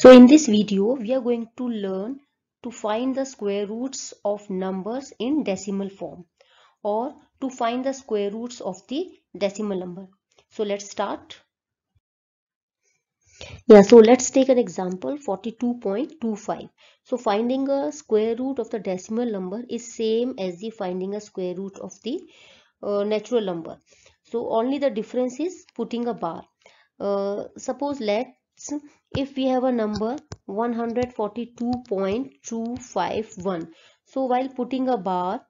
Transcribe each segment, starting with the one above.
So in this video, we are going to learn to find the square roots of numbers in decimal form or to find the square roots of the decimal number. So let's start. Yeah, so let's take an example 42.25. So finding a square root of the decimal number is same as the finding a square root of the uh, natural number. So only the difference is putting a bar. Uh, suppose let's if we have a number 142.251 so while putting a bar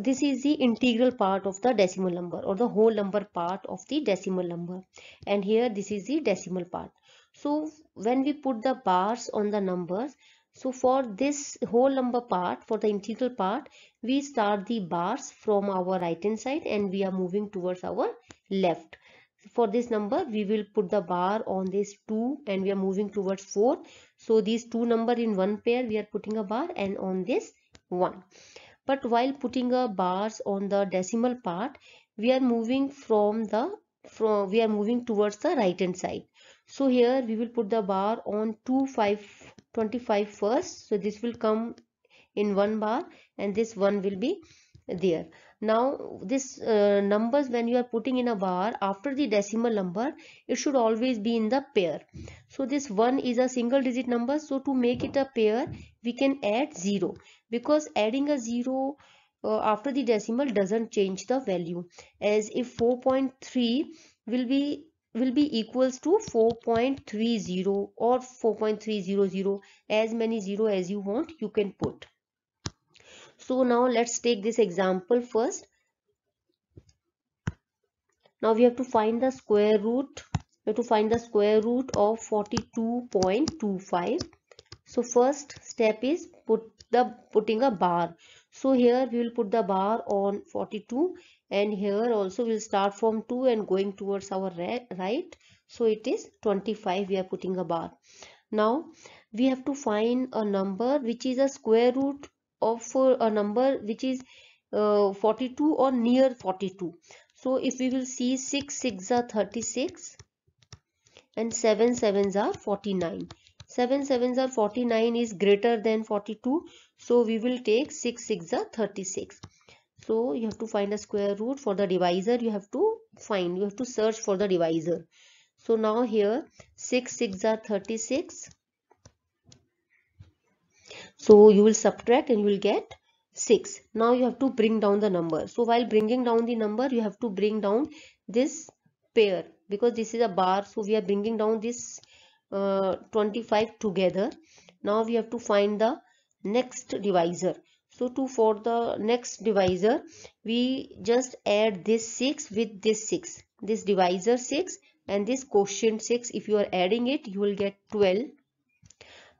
this is the integral part of the decimal number or the whole number part of the decimal number and here this is the decimal part so when we put the bars on the numbers so for this whole number part for the integral part we start the bars from our right hand side and we are moving towards our left for this number we will put the bar on this 2 and we are moving towards 4 so these two number in one pair we are putting a bar and on this 1 but while putting a bars on the decimal part we are moving from the from we are moving towards the right hand side so here we will put the bar on 2 5 25 first so this will come in one bar and this one will be there now this uh, numbers when you are putting in a bar after the decimal number it should always be in the pair so this one is a single digit number so to make it a pair we can add zero because adding a zero uh, after the decimal doesn't change the value as if 4.3 will be will be equals to 4.30 or 4.300 as many zero as you want you can put so now let's take this example first. Now we have to find the square root. We have to find the square root of 42.25. So first step is put the putting a bar. So here we will put the bar on 42 and here also we'll start from 2 and going towards our right. So it is 25 we are putting a bar. Now we have to find a number which is a square root of a uh, number which is uh, 42 or near 42 so if we will see 6 6 are 36 and 7 7s are 49 7 7s are 49 is greater than 42 so we will take 6 6 are 36 so you have to find a square root for the divisor you have to find you have to search for the divisor so now here 6 6 are 36 so you will subtract and you will get 6. Now you have to bring down the number. So while bringing down the number, you have to bring down this pair because this is a bar. So we are bringing down this uh, 25 together. Now we have to find the next divisor. So to for the next divisor, we just add this 6 with this 6. This divisor 6 and this quotient 6. If you are adding it, you will get 12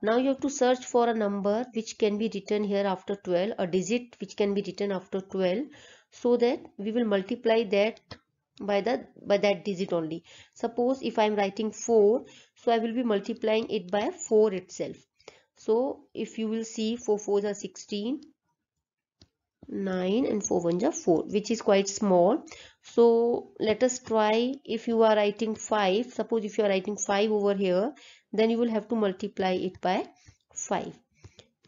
now you have to search for a number which can be written here after 12 a digit which can be written after 12 so that we will multiply that by the by that digit only suppose if i am writing 4 so i will be multiplying it by 4 itself so if you will see 4 4s are 16 9 and 4 ones are 4 which is quite small so let us try if you are writing 5 suppose if you are writing 5 over here then you will have to multiply it by 5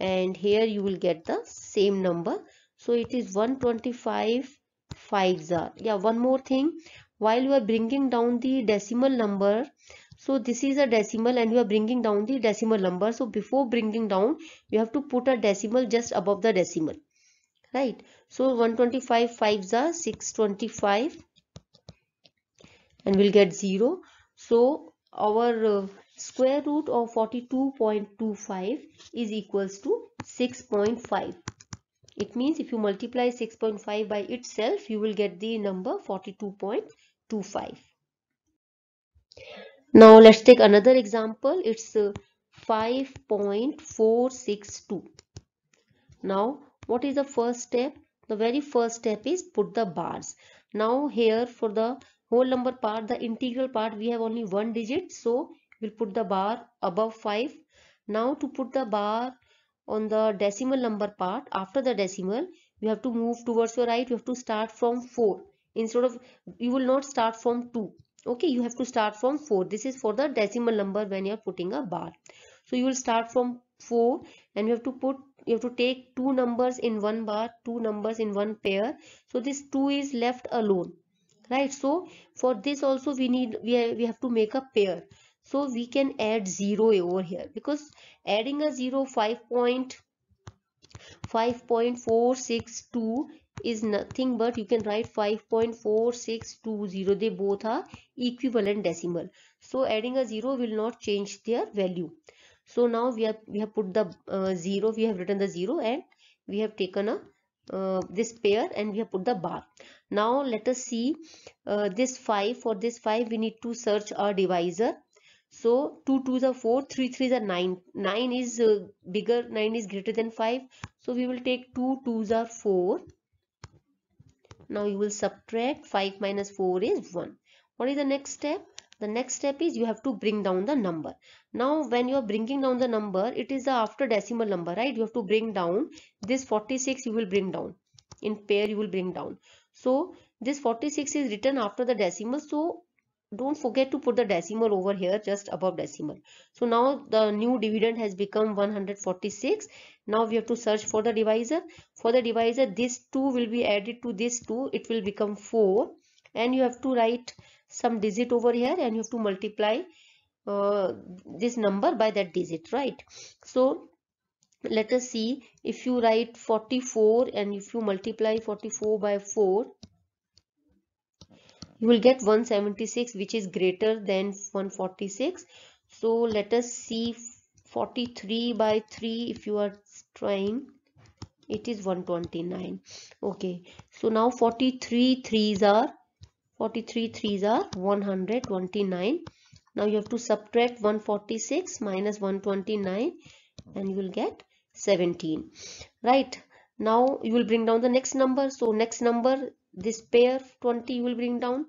and here you will get the same number so it is 125 5 are yeah one more thing while you are bringing down the decimal number so this is a decimal and you are bringing down the decimal number so before bringing down you have to put a decimal just above the decimal right so 125 5s are 625 and we'll get 0 so our uh, square root of 42.25 is equals to 6.5 it means if you multiply 6.5 by itself you will get the number 42.25 now let's take another example it's uh, 5.462 now what is the first step the very first step is put the bars now here for the whole number part the integral part we have only one digit so we'll put the bar above 5 now to put the bar on the decimal number part after the decimal you have to move towards your right you have to start from 4 instead of you will not start from 2 okay you have to start from 4 this is for the decimal number when you are putting a bar so you will start from 4 and you have to put you have to take two numbers in one bar two numbers in one pair so this two is left alone right so for this also we need we have, we have to make a pair so we can add zero over here because adding a zero five point five point four six two is nothing but you can write 5.4620 they both are equivalent decimal so adding a zero will not change their value so now we have we have put the uh, 0 we have written the 0 and we have taken a uh, this pair and we have put the bar now let us see uh, this 5 for this 5 we need to search our divisor so 2 2 4 3 3 9 9 is uh, bigger 9 is greater than 5 so we will take 2 are 4 now you will subtract 5 minus 4 is 1 what is the next step the next step is you have to bring down the number now when you are bringing down the number it is the after decimal number right you have to bring down this 46 you will bring down in pair you will bring down so this 46 is written after the decimal so don't forget to put the decimal over here just above decimal so now the new dividend has become 146 now we have to search for the divisor for the divisor this 2 will be added to this 2 it will become 4 and you have to write some digit over here and you have to multiply uh, this number by that digit right so let us see if you write 44 and if you multiply 44 by 4 you will get 176 which is greater than 146 so let us see 43 by 3 if you are trying it is 129 okay so now 43 threes are 43 threes are 129. Now you have to subtract 146 minus 129 and you will get 17. Right. Now you will bring down the next number. So next number this pair 20 you will bring down.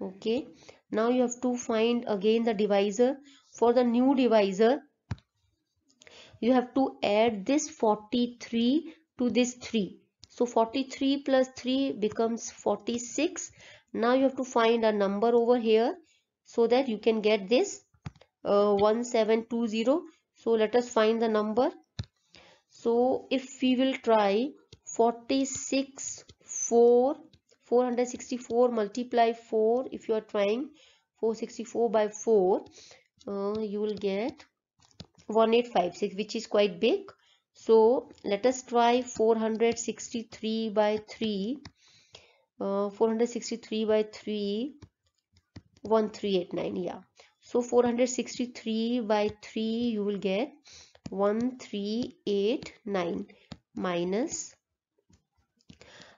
Okay. Now you have to find again the divisor. For the new divisor you have to add this 43 to this 3. So 43 plus 3 becomes 46 now you have to find a number over here so that you can get this uh, 1720 so let us find the number so if we will try 46 4 464 multiply 4 if you are trying 464 by 4 uh, you will get 1856 which is quite big so let us try 463 by 3 uh, 463 by 3 1389 yeah so 463 by 3 you will get 1389 minus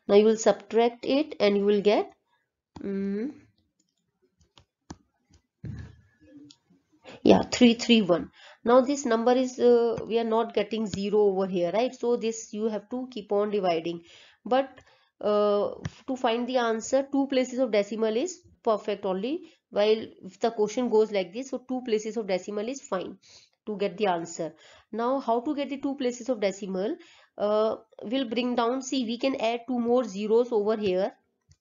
now you will subtract it and you will get um, yeah 331 now this number is uh, we are not getting 0 over here right so this you have to keep on dividing but uh, to find the answer two places of decimal is perfect only while if the question goes like this so two places of decimal is fine to get the answer now how to get the two places of decimal uh, will bring down see we can add two more zeros over here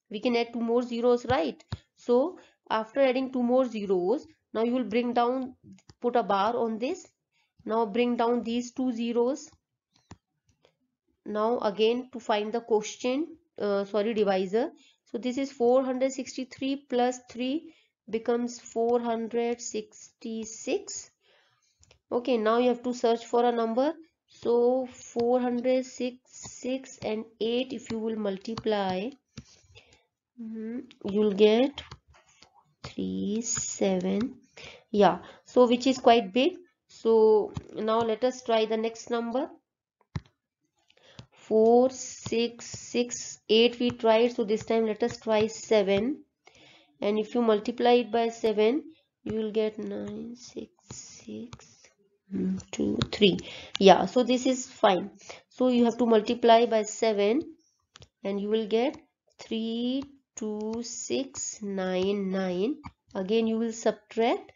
we can add two more zeros right so after adding two more zeros now you will bring down put a bar on this now bring down these two zeros now again to find the question uh, sorry divisor so this is 463 plus 3 becomes 466 okay now you have to search for a number so 466 and 8 if you will multiply mm-hmm, you'll get 3 7 yeah so which is quite big so now let us try the next number 4 6 6 8 we tried so this time let us try 7 and if you multiply it by 7 you will get 9 6 6 mm, 2 3 yeah so this is fine so you have to multiply by 7 and you will get 3 2 6 9 9 again you will subtract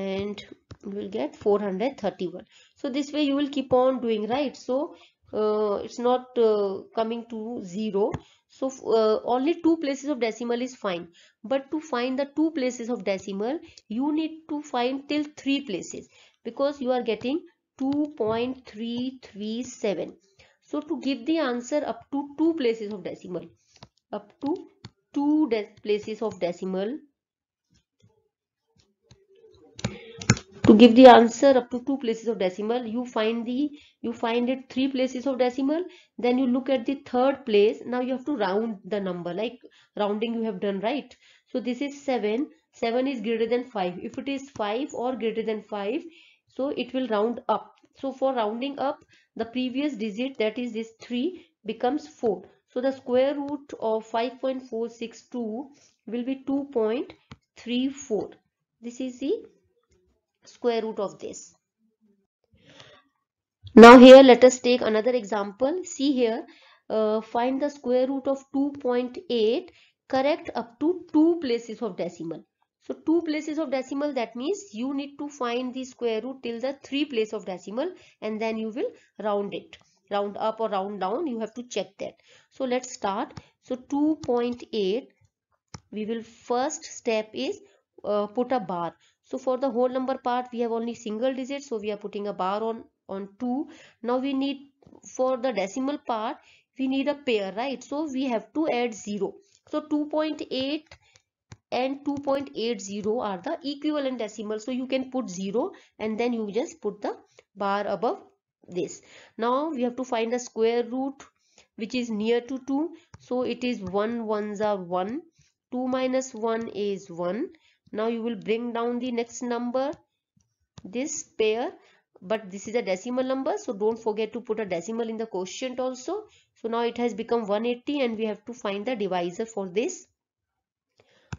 and you will get 431 so this way you will keep on doing right so uh, it's not uh, coming to 0 so uh, only two places of decimal is fine but to find the two places of decimal you need to find till three places because you are getting 2.337 so to give the answer up to two places of decimal up to two places of decimal to give the answer up to two places of decimal you find the you find it three places of decimal then you look at the third place now you have to round the number like rounding you have done right so this is 7 7 is greater than 5 if it is 5 or greater than 5 so it will round up so for rounding up the previous digit that is this 3 becomes 4 so the square root of 5.462 will be 2.34 this is the square root of this. Now here let us take another example. See here, uh, find the square root of 2.8 correct up to two places of decimal. So two places of decimal that means you need to find the square root till the three place of decimal and then you will round it. Round up or round down you have to check that. So let's start. So 2.8 we will first step is uh, put a bar. So for the whole number part, we have only single digit. So we are putting a bar on, on 2. Now we need, for the decimal part, we need a pair, right? So we have to add 0. So 2.8 and 2.80 are the equivalent decimal. So you can put 0 and then you just put the bar above this. Now we have to find the square root which is near to 2. So it is 1 ones are 1. 2 minus 1 is 1 now you will bring down the next number this pair but this is a decimal number so don't forget to put a decimal in the quotient also so now it has become 180 and we have to find the divisor for this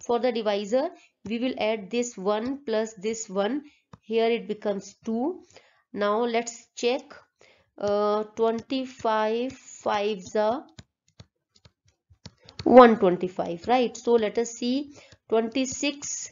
for the divisor we will add this 1 plus this 1 here it becomes 2 now let's check uh, 25 fives are 125 right so let us see 26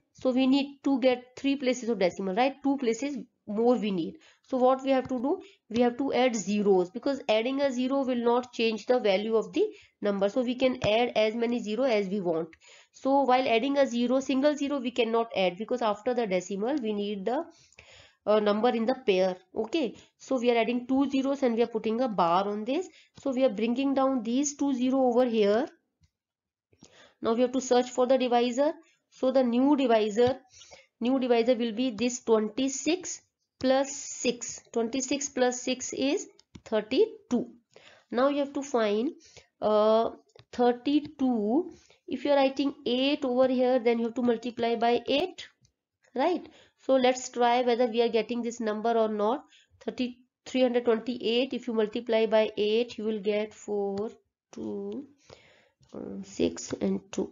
so we need to get three places of decimal right two places more we need so what we have to do we have to add zeros because adding a zero will not change the value of the number so we can add as many zero as we want so while adding a zero single zero we cannot add because after the decimal we need the uh, number in the pair okay so we are adding two zeros and we are putting a bar on this so we are bringing down these two zero over here now we have to search for the divisor so the new divisor, new divisor will be this 26 plus 6. 26 plus 6 is 32. Now you have to find uh, 32. If you are writing 8 over here, then you have to multiply by 8. Right? So let's try whether we are getting this number or not. 30, 328, if you multiply by 8, you will get 4, 2, um, 6 and 2.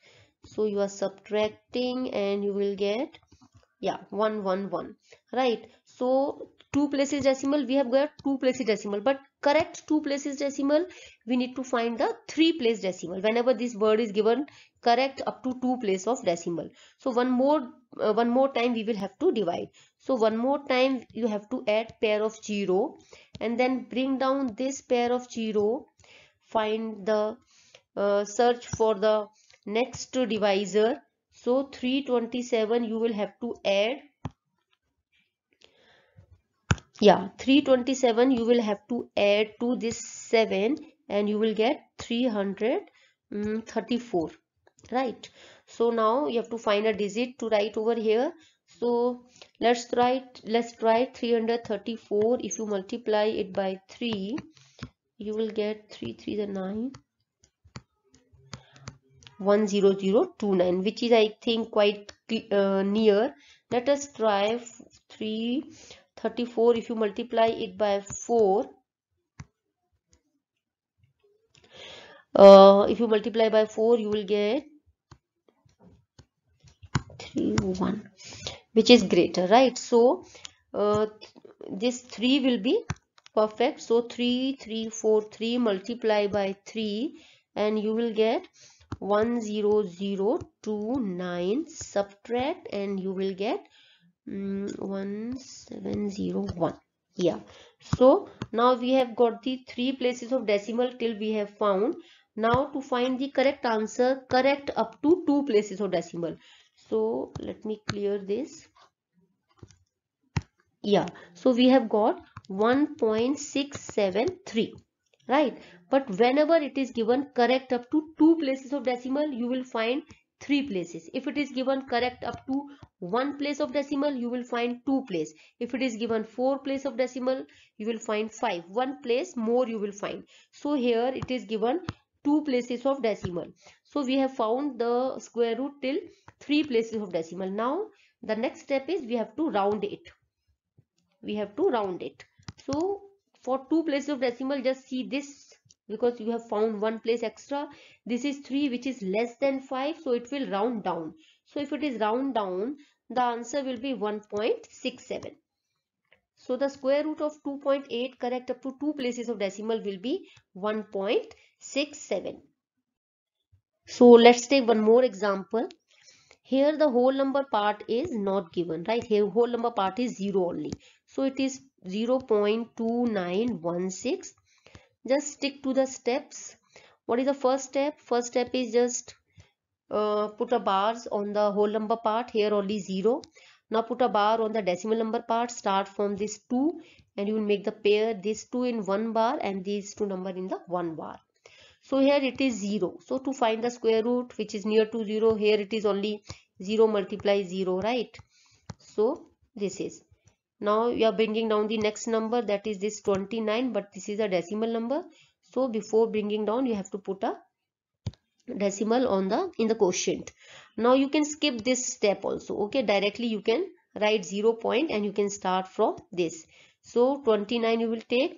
so you are subtracting and you will get yeah 111 right so two places decimal we have got two places decimal but correct two places decimal we need to find the three place decimal whenever this word is given correct up to two place of decimal so one more uh, one more time we will have to divide so one more time you have to add pair of zero and then bring down this pair of zero find the uh, search for the next to divisor so 327 you will have to add yeah 327 you will have to add to this 7 and you will get 334 right so now you have to find a digit to write over here so let's write let's write 334 if you multiply it by 3 you will get 3 3 the 9 10029 which is I think quite uh, near. Let us try 334 if you multiply it by 4. Uh, if you multiply by 4 you will get 3 1 which is greater right so uh, this 3 will be perfect so 3 3 4 3 multiply by 3 and you will get 10029 subtract and you will get um, mm, 1701 yeah so now we have got the three places of decimal till we have found now to find the correct answer correct up to two places of decimal so let me clear this yeah so we have got 1.673 right but whenever it is given correct up to two places of decimal, you will find three places. If it is given correct up to one place of decimal, you will find two place. If it is given four place of decimal, you will find five. One place more you will find. So here it is given two places of decimal. So we have found the square root till three places of decimal. Now the next step is we have to round it. We have to round it. So for two places of decimal, just see this because you have found one place extra this is 3 which is less than 5 so it will round down so if it is round down the answer will be 1.67 so the square root of 2.8 correct up to two places of decimal will be 1.67 so let's take one more example here the whole number part is not given right here whole number part is 0 only so it is 0.2916 just stick to the steps what is the first step first step is just uh, put a bars on the whole number part here only 0 now put a bar on the decimal number part start from this 2 and you will make the pair this 2 in one bar and these two number in the one bar so here it is 0 so to find the square root which is near to 0 here it is only 0 multiply 0 right so this is now you are bringing down the next number that is this 29 but this is a decimal number so before bringing down you have to put a decimal on the in the quotient now you can skip this step also okay directly you can write zero point and you can start from this so 29 you will take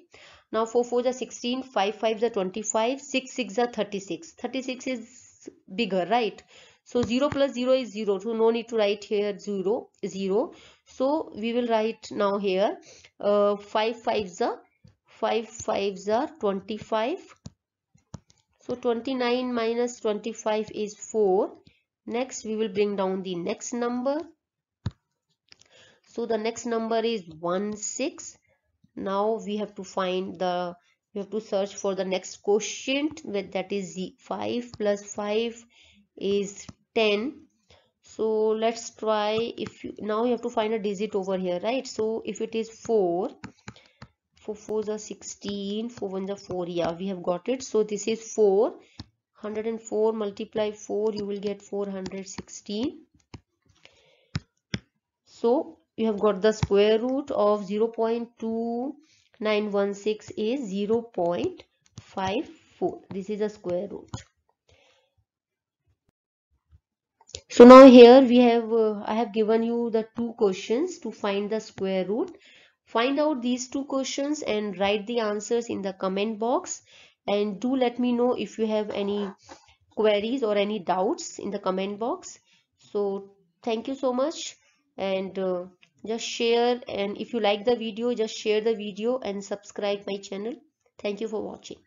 now 4 4 is 16 5 5 is 25 6 6 is 36 36 is bigger right so 0 plus 0 is 0 so no need to write here 0 0 so we will write now here uh, 5 5s are 5 5s are 25 so 29 minus 25 is 4 next we will bring down the next number so the next number is 1 6 now we have to find the we have to search for the next quotient with that is 5 plus 5 is 10 so let's try if you now you have to find a digit over here right so if it is 4 4 4 16 4 1 4 yeah we have got it so this is 4 104 multiply 4 you will get 416 so you have got the square root of 0 0.2916 is 0 0.54 this is a square root So now here we have, uh, I have given you the two questions to find the square root. Find out these two questions and write the answers in the comment box. And do let me know if you have any queries or any doubts in the comment box. So thank you so much and uh, just share and if you like the video just share the video and subscribe my channel thank you for watching